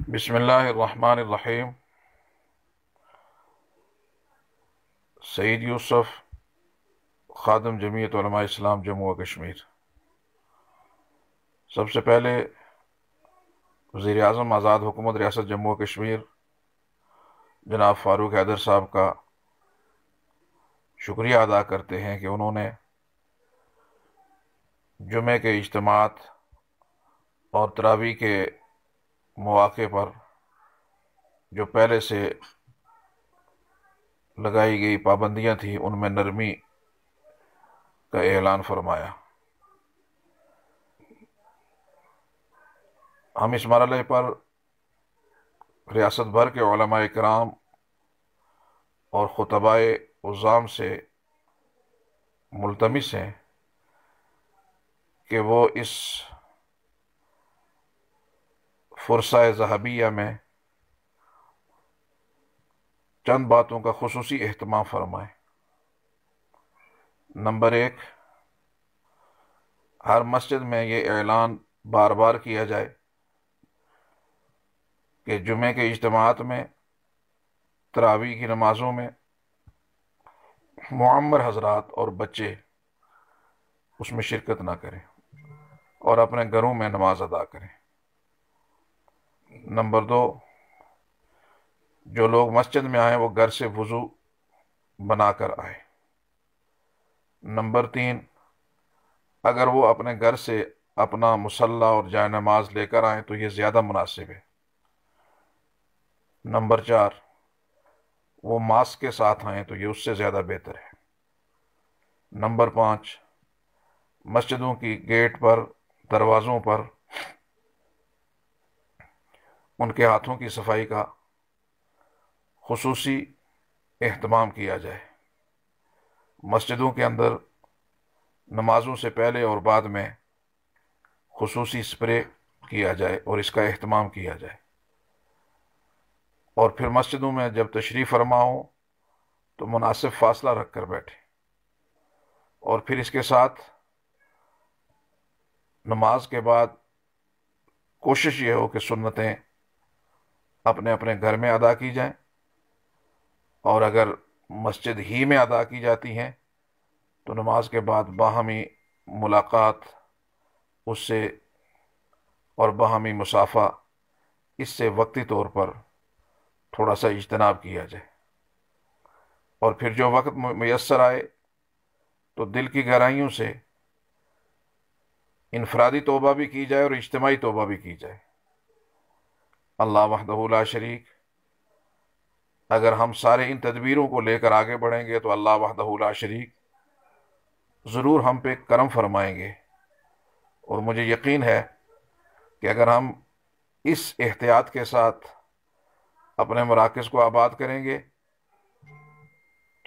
बिसमीम सईद यूसुफ ख़ादम जमीयत इस्लाम जम्मू व कश्मीर सबसे पहले वजीर अजम आज़ाद हुकूमत रियासत जम्मू व कश्मीर जनाब फ़ारूक हैदर साहब का शुक्रिया अदा करते हैं कि उन्होंने जुमे के इजतमात और तरावी के मौाक़े पर जो पहले से लगाई गई पाबंदियाँ थीं उनमें नरमी का ऐलान फरमाया हम इस मरल पर रियासत भर के कराम और ख़ुतबाए उज़ाम से मुलतमस हैं कि वो इस फुरसा जहाबिया में चंद बातों का खसूस अहतमाम फरमाए नंबर एक हर मस्जिद में ये ऐलान बार बार किया जाए कि जुमे के इजमात में तरावी की नमाज़ों में मम्र हजरात और बच्चे उसमें शिरकत ना करें और अपने घरों में नमाज अदा करें नंबर दो जो लोग मस्जिद में आए वो घर से वज़ू बनाकर आए नंबर तीन अगर वो अपने घर से अपना मुसल्ला और जाय नमाज लेकर आएँ तो ये ज़्यादा मुनासिब है नंबर चार वो मास्क के साथ आएँ तो ये उससे ज़्यादा बेहतर है नंबर पाँच मस्जिदों की गेट पर दरवाज़ों पर उनके हाथों की सफाई का खसूसी अहतमाम किया जाए मस्जिदों के अंदर नमाजों से पहले और बाद में खसूसी स्प्रे किया जाए और इसका अहतमाम किया जाए और फिर मस्जिदों में जब तशरीफ़ फरमा हो तो मुनासिब फासला रख कर बैठे और फिर इसके साथ नमाज के बाद कोशिश ये हो कि सुन्नतें अपने अपने घर में अदा की जाएं और अगर मस्जिद ही में अदा की जाती हैं तो नमाज के बाद बाहमी मुलाकात उससे और बाहमी मुसाफा इससे वक्ती तौर पर थोड़ा सा इजतनाब किया जाए और फिर जो वक्त मैसर आए तो दिल की गहराइयों से इनफरादी तोबा भी की जाए और इज्तमाही तोबा भी की जाए अल्लाह वहदहुल्ला शरीक अगर हम सारे इन तदबीरों को लेकर आगे बढ़ेंगे तो अल्लाह वहदहुल्ला शरीक ज़रूर हम पे करम फरमाएंगे और मुझे यकीन है कि अगर हम इस एहतियात के साथ अपने मराकज़ को आबाद करेंगे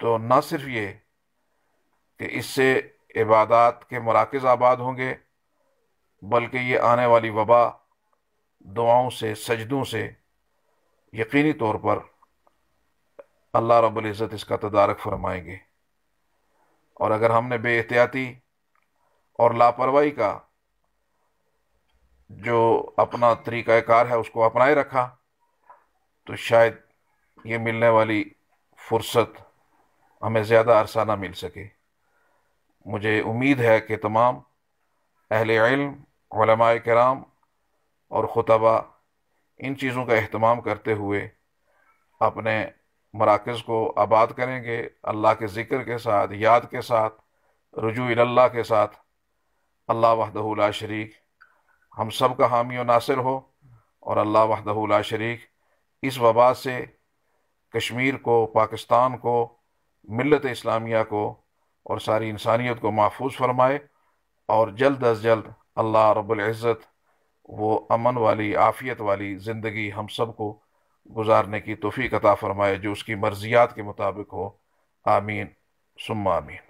तो न सिर्फ ये कि इससे इबादत के मराकज़ आबाद होंगे बल्कि ये आने वाली वबा दुआओं से सजदों से यकीनी तौर पर अल्लाह इज़्ज़त इसका तदारक फरमाएंगे और अगर हमने एहतियाती और लापरवाही का जो अपना तरीक़ाकार है उसको अपनाए रखा तो शायद ये मिलने वाली फुर्सत हमें ज़्यादा अरसा ना मिल सके मुझे उम्मीद है कि तमाम अहल इल्म कराम और खुतबा इन चीज़ों का अहतमाम करते हुए अपने मराकज़ को आबाद करेंगे अल्लाह के ज़िक्र के साथ याद के साथ रजू अल्लाह के साथ अल्लाह वहदहुल्ला शरीक हम सब का हामी नासिर हो और अल्लाह वहदहुल्ला शरीक इस वबा से कश्मीर को पाकिस्तान को मिलत इस्लामिया को और सारी इंसानियत को महफूज फरमाए और जल्द अज जल्द अल्लाह रब्ज़त वो अमन वाली आफ़ियत वाली ज़िंदगी हम सबको गुजारने की तोफ़ी अता फ़रमाए जो उसकी मर्जियात के मुताबिक हो आमीन सुम्मा आमीन